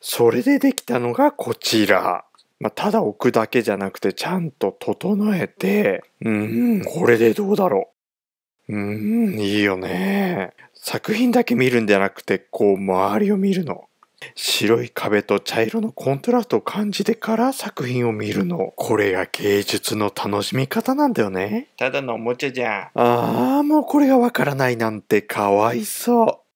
それでできたのがこちら。まあ、ただ置くだけじゃなくて、ちゃんと整えて、うん、これでどうだろう。うん、いいよね。作品だけ見るんじゃなくて、こう、周りを見るの。白い壁と茶色のコントラストを感じてから作品を見るの。これが芸術の楽しみ方なんだよね。ただのおもちゃじゃん。ああ、もうこれがわからないなんてかわいそう。